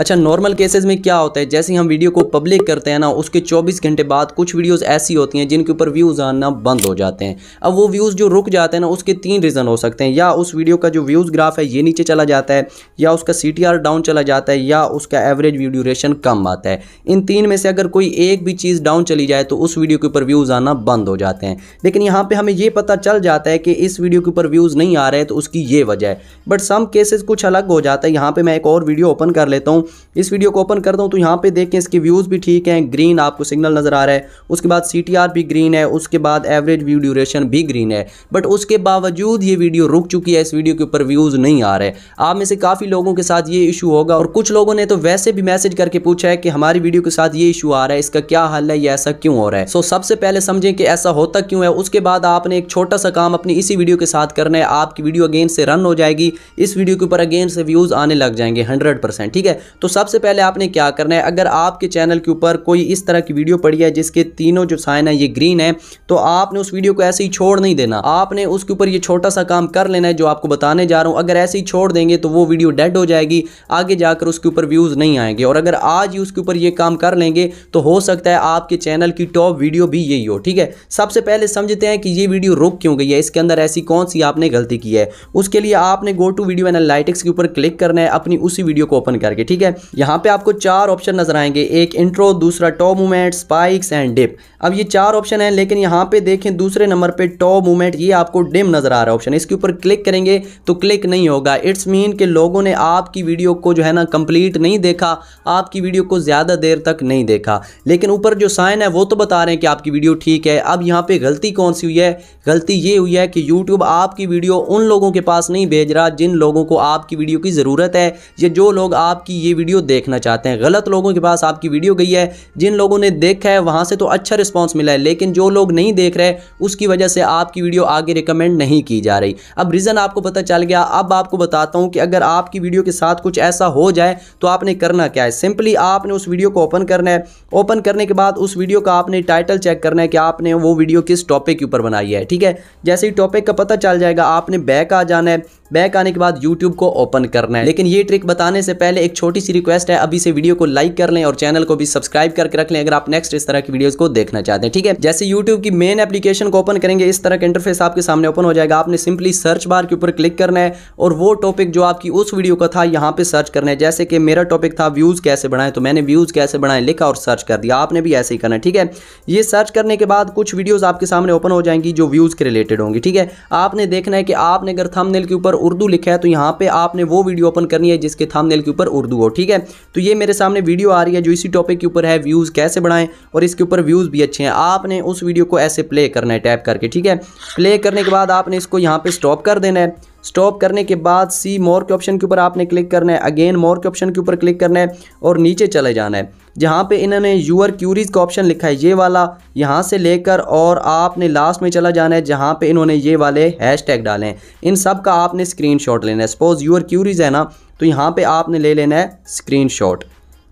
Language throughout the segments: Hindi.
अच्छा नॉर्मल केसेस में क्या होता है जैसे हम वीडियो को पब्लिक करते हैं ना उसके 24 घंटे बाद कुछ वीडियोस ऐसी होती हैं जिनके ऊपर व्यूज़ आना बंद हो जाते हैं अब वो व्यूज़ जो रुक जाते हैं ना उसके तीन रीज़न हो सकते हैं या उस वीडियो का जो व्यूज़ ग्राफ है ये नीचे चला जाता है या उसका सी डाउन चला जाता है या उसका एवरेज व्यू ड्यूरेशन कम आता है इन तीन में से अगर कोई एक भी चीज़ डाउन चली जाए तो उस वीडियो के ऊपर व्यूज़ आना बंद हो जाते हैं लेकिन यहाँ पर हमें ये पता चल जाता है कि इस वीडियो के ऊपर व्यूज़ नहीं आ रहे तो उसकी ये वजह है बट सम केसेस कुछ अलग हो जाता है यहाँ पर मैं एक और वीडियो ओपन कर लेता हूँ हूँ इस वीडियो को ओपन करता हूँ तो यहाँ पे देखें इसके व्यूज़ भी ठीक हैं ग्रीन आपको सिग्नल नज़र आ रहा है उसके बाद सी भी ग्रीन है उसके बाद एवरेज व्यू ड्यूरेशन भी ग्रीन है बट उसके बावजूद ये वीडियो रुक चुकी है इस वीडियो के ऊपर व्यूज़ नहीं आ रहे आप में से काफ़ी लोगों के साथ ये इशू होगा और कुछ लोगों ने तो वैसे भी मैसेज करके पूछा है कि हमारी वीडियो के साथ ये इशू आ रहा है इसका क्या हल है या ऐसा क्यों हो रहा है सो सबसे पहले समझें कि ऐसा होता क्यों है उसके बाद आपने एक छोटा सा काम अपनी इसी वीडियो के साथ करना है आपकी वीडियो अगेन से रन हो जाएगी इस वीडियो के ऊपर अगेन से व्यूज़ आने लग जाएंगे 100 परसेंट ठीक है तो सबसे पहले आपने क्या करना है अगर आपके चैनल के ऊपर कोई इस तरह की वीडियो पड़ी है जिसके तीनों जो साइन है ये ग्रीन है तो आपने उस वीडियो को ऐसे ही छोड़ नहीं देना आपने उसके ऊपर ये छोटा सा काम कर लेना है जो आपको बताने जा रहा हूँ अगर ऐसे ही छोड़ देंगे तो वो वीडियो डेड हो जाएगी आगे जाकर उसके ऊपर व्यूज़ नहीं आएंगे और अगर आज ही उसके ऊपर ये काम कर लेंगे तो हो सकता है आपके चैनल की टॉप वीडियो भी यही हो ठीक है सबसे पहले समझते हैं कि ये वीडियो रुक क्यों गई है इसके अंदर ऐसी कौन सी आपने गलती की है उसके लिए आपने गो टू वीडियो एनालिटिक्स के ऊपर क्लिक करना है अपनी उसी वीडियो को ओपन करके ठीक है है यहाँ पे आपको चार ऑप्शन नज़र आएंगे एक इंट्रो दूसरा top movement spikes and dip अब ये चार ऑप्शन है लेकिन यहाँ पे देखें दूसरे नंबर पे टॉप मूवमेंट ये आपको डिम नज़र आ रहा है ऑप्शन इसके ऊपर क्लिक करेंगे तो क्लिक नहीं होगा इट्स मीन के लोगों ने आपकी वीडियो को जो है ना कंप्लीट नहीं देखा आपकी वीडियो को ज़्यादा देर तक नहीं देखा लेकिन ऊपर जो साइन है वो तो बता रहे हैं कि आपकी वीडियो ठीक है अब यहाँ पे गलती कौन सी हुई है गलती ये हुई है कि यूट्यूब आपकी वीडियो उन लोगों के पास नहीं भेज रहा जिन लोगों को आपकी वीडियो की ज़रूरत है या जो लोग आपकी ये वीडियो देखना चाहते हैं गलत लोगों के पास आपकी वीडियो गई है जिन लोगों ने देखा है वहाँ से तो अच्छा रिस्पॉन्स मिला है लेकिन जो लोग नहीं देख रहे उसकी वजह से आपकी वीडियो आगे रिकमेंड नहीं की जा रही अब रीज़न आपको पता चल गया अब आपको बताता हूँ कि अगर आपकी वीडियो के साथ कुछ ऐसा हो जाए तो आपने करना क्या है सिंपली आपने उस वीडियो को ओपन करना है ओपन करने के बाद उस वीडियो का आपने टाइटल चेक करना है कि आपने वो वीडियो किस टॉपिक के ऊपर बनाई है ठीक है जैसे ही टॉपिक का पता चल जाएगा आपने बैक आ जाना है बैक आने के बाद यूट्यूब को ओपन करना है लेकिन ये ट्रिक बताने से पहले एक छोटी सी रिक्वेस्ट है अभी से वीडियो को लाइक कर लें और चैनल को भी सब्सक्राइब करके रख लें अगर आप नेक्स्ट इस तरह की वीडियोज को देखना चाहते हैं ठीक है जैसे यूट्यूब की मेन एप्लीकेशन को ओपन करेंगे इस तरह का इंटरफेस आपके सामने ओपन हो जाएगा आपने सिंपली सर्च बार के ऊपर क्लिक करना है और वो टॉपिक जो आपकी उस वीडियो का था यहाँ पे सर्च करना है जैसे कि मेरा टॉपिक था व्यूज़ कैसे बनाए तो मैंने व्यूज़ कैसे बनाए लिखा और सर्च कर दिया आपने भी ऐसे ही करना है ठीक है ये सर्च करने के बाद कुछ वीडियोज़ आपके सामने ओपन हो जाएंगी जो व्यूज़ के रिलेटेड होंगी ठीक है आपने देखना है कि आपने अगर थमनेल के ऊपर उर्दू लिखा है तो यहाँ पे आपने वो वीडियो ओपन करनी है जिसके थामनेल के ऊपर उर्दू हो ठीक है तो ये मेरे सामने वीडियो आ रही है जो इसी टॉपिक के ऊपर है व्यूज़ कैसे बढ़ाएं और इसके ऊपर व्यूज़ भी अच्छे हैं आपने उस वीडियो को ऐसे प्ले करना है टैप करके ठीक है प्ले करने के बाद आपने इसको यहाँ पर स्टॉप कर देना है स्टॉप करने के बाद सी मोर के ऑप्शन के ऊपर आपने क्लिक करना है अगेन मोर के ऑप्शन के ऊपर क्लिक करना है और नीचे चले जाना है जहाँ पे इन्होंने यूअर क्यूरीज का ऑप्शन लिखा है ये वाला यहाँ से लेकर और आपने लास्ट में चला जाना है जहाँ पे इन्होंने ये वाले हैशटैग डाले हैं इन सब का आपने स्क्रीनशॉट लेना है सपोज़ यूअर क्यूरीज है ना तो यहाँ पे आपने ले लेना है स्क्रीनशॉट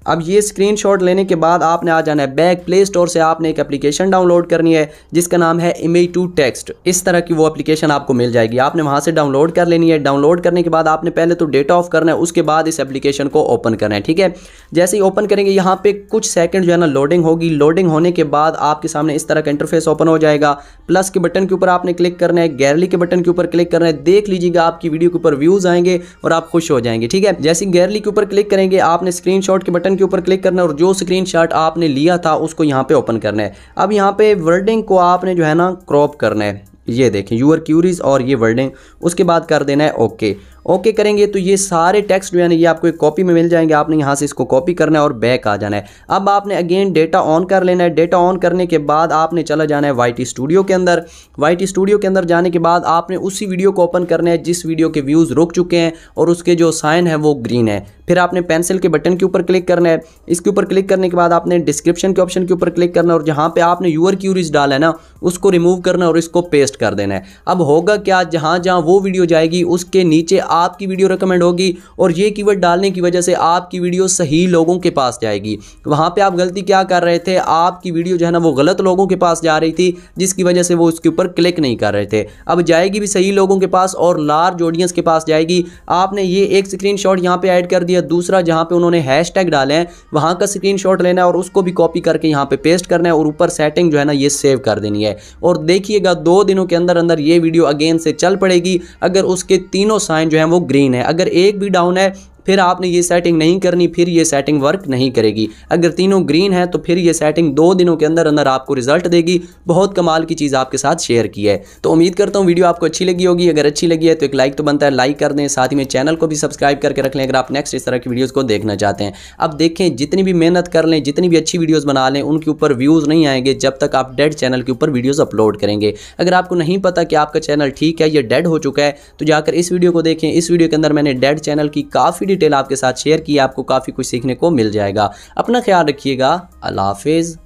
अब ये स्क्रीनशॉट लेने के बाद आपने आ जाना है बैक प्ले स्टोर से आपने एक एप्लीकेशन डाउनलोड करनी है जिसका नाम है इमेज टू टेक्स्ट इस तरह की वो एप्लीकेशन आपको मिल जाएगी आपने वहाँ से डाउनलोड कर लेनी है डाउनलोड करने के बाद आपने पहले तो डेटा ऑफ करना है उसके बाद इस एप्लीकेशन को ओपन करना है ठीक है जैसे ही ओपन करेंगे यहाँ पे कुछ सेकंड जो है ना लोडिंग होगी लोडिंग होने के बाद आपके सामने इस तरह का इंटरफेस ओपन हो जाएगा प्लस के बटन के ऊपर आपने क्लिक करना है गैरली के बटन के ऊपर क्लिक करना है देख लीजिएगा आपकी वीडियो के ऊपर व्यूज़ आएंगे और आप खुश हो जाएंगे ठीक है जैसे गैरली के ऊपर क्लिक करेंगे आपने स्क्रीन के बटन बटन के ऊपर क्लिक करना है और जो स्क्रीनशॉट आपने लिया था उसको यहाँ पे ओपन करना है अब यहाँ पे वर्डिंग को आपने जो है ना क्रॉप करना है ये देखें यूअर क्यूरीज और ये वर्डिंग उसके बाद कर देना है ओके okay. ओके करेंगे तो ये सारे टेक्स्ट जो है ना ये आपको एक कॉपी में मिल जाएंगे आपने यहाँ से इसको कॉपी करना है और बैक आ जाना है अब आपने अगेन डेटा ऑन कर लेना है डेटा ऑन करने के बाद आपने चला जाना है वाई स्टूडियो के अंदर वाई स्टूडियो के अंदर जाने के बाद आपने उसी वीडियो को ओपन करना है जिस वीडियो के व्यूज़ रुक चुके हैं और उसके जो साइन है वो ग्रीन है फिर आपने पेंसिल के बटन के ऊपर क्लिक करना है इसके ऊपर क्लिक करने के बाद आपने डिस्क्रिप्शन के ऑप्शन के ऊपर क्लिक करना है और जहाँ पर आपने यूअर क्यूरीज डाला है ना उसको रिमूव करना और इसको पेस्ट कर देना है अब होगा क्या जहाँ जहाँ वो वीडियो जाएगी उसके नीचे आपकी वीडियो रिकमेंड होगी और ये कीवर्ड डालने की वजह से आपकी वीडियो सही लोगों के पास जाएगी वहाँ पर आप गलती क्या कर रहे थे आपकी वीडियो जो है ना वो गलत लोगों के पास जा रही थी जिसकी वजह से वो उसके ऊपर क्लिक नहीं कर रहे थे अब जाएगी भी सही लोगों के पास और लार्ज ऑडियंस के पास जाएगी आपने ये एक स्क्रीन शॉट यहाँ पर ऐड कर दिया दूसरा जहाँ पर उन्होंने हैश टैग डाले हैं वहाँ का स्क्रीन शॉट लेना है और उसको भी कॉपी करके यहाँ पर पेस्ट करना है और ऊपर सेटिंग जो है ना ये सेव कर देनी है और देखिएगा दो दिनों के अंदर अंदर ये वीडियो अगेन से चल पड़ेगी अगर उसके तीनों साइन जो है हैं वो ग्रीन है अगर एक भी डाउन है फिर आपने ये सेटिंग नहीं करनी फिर ये सेटिंग वर्क नहीं करेगी अगर तीनों ग्रीन है तो फिर ये सेटिंग दो दिनों के अंदर अंदर आपको रिजल्ट देगी बहुत कमाल की चीज़ आपके साथ शेयर की है तो उम्मीद करता हूँ वीडियो आपको अच्छी लगी होगी अगर अच्छी लगी है तो एक लाइक तो बनता है लाइक कर दें साथ ही में चैनल को भी सब्सक्राइब करके रख लें अगर आप नेक्स्ट इस तरह की वीडियोज़ को देखना चाहते हैं अब देखें जितनी भी मेहनत कर लें जितनी भी अच्छी वीडियोज़ बना लें उनके ऊपर व्यूज़ नहीं आएंगे जब तक आप डेड चैनल के ऊपर वीडियोज़ अपलोड करेंगे अगर आपको नहीं पता कि आपका चैनल ठीक है या डेड हो चुका है तो जाकर इस वीडियो को देखें इस वीडियो के अंदर मैंने डेड चैनल की काफ़ी डिटेल आपके साथ शेयर की आपको काफ़ी कुछ सीखने को मिल जाएगा अपना ख्याल रखिएगा अल्लाह हाफिज़